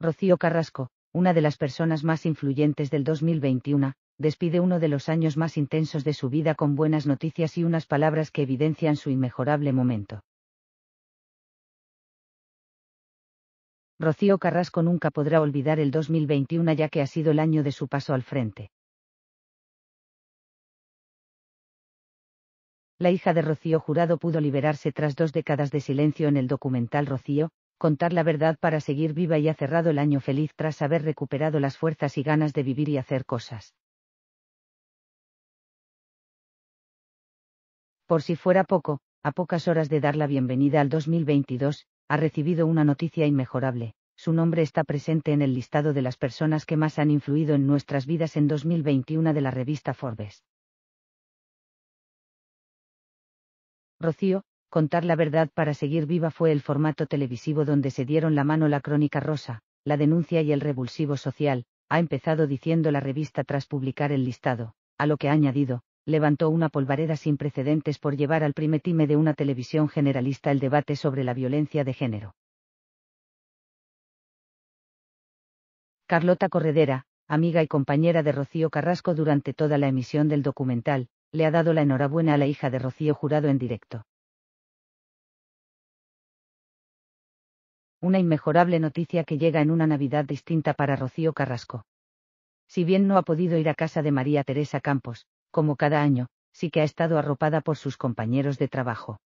Rocío Carrasco, una de las personas más influyentes del 2021, despide uno de los años más intensos de su vida con buenas noticias y unas palabras que evidencian su inmejorable momento. Rocío Carrasco nunca podrá olvidar el 2021 ya que ha sido el año de su paso al frente. La hija de Rocío Jurado pudo liberarse tras dos décadas de silencio en el documental Rocío, contar la verdad para seguir viva y ha cerrado el año feliz tras haber recuperado las fuerzas y ganas de vivir y hacer cosas. Por si fuera poco, a pocas horas de dar la bienvenida al 2022, ha recibido una noticia inmejorable. Su nombre está presente en el listado de las personas que más han influido en nuestras vidas en 2021 de la revista Forbes. Rocío, Contar la verdad para seguir viva fue el formato televisivo donde se dieron la mano la crónica rosa, la denuncia y el revulsivo social, ha empezado diciendo la revista tras publicar el listado, a lo que ha añadido, levantó una polvareda sin precedentes por llevar al time de una televisión generalista el debate sobre la violencia de género. Carlota Corredera, amiga y compañera de Rocío Carrasco durante toda la emisión del documental, le ha dado la enhorabuena a la hija de Rocío Jurado en directo. una inmejorable noticia que llega en una Navidad distinta para Rocío Carrasco. Si bien no ha podido ir a casa de María Teresa Campos, como cada año, sí que ha estado arropada por sus compañeros de trabajo.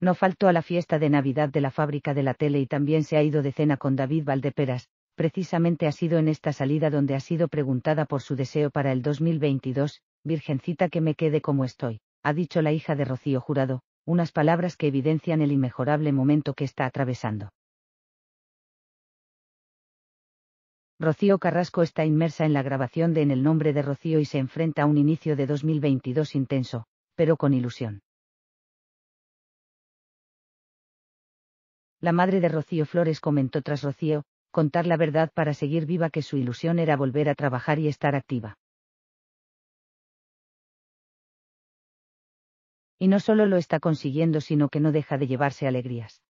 No faltó a la fiesta de Navidad de la fábrica de la tele y también se ha ido de cena con David Valdeperas, precisamente ha sido en esta salida donde ha sido preguntada por su deseo para el 2022, Virgencita que me quede como estoy, ha dicho la hija de Rocío Jurado, unas palabras que evidencian el inmejorable momento que está atravesando. Rocío Carrasco está inmersa en la grabación de En el nombre de Rocío y se enfrenta a un inicio de 2022 intenso, pero con ilusión. La madre de Rocío Flores comentó tras Rocío, contar la verdad para seguir viva que su ilusión era volver a trabajar y estar activa. Y no solo lo está consiguiendo, sino que no deja de llevarse alegrías.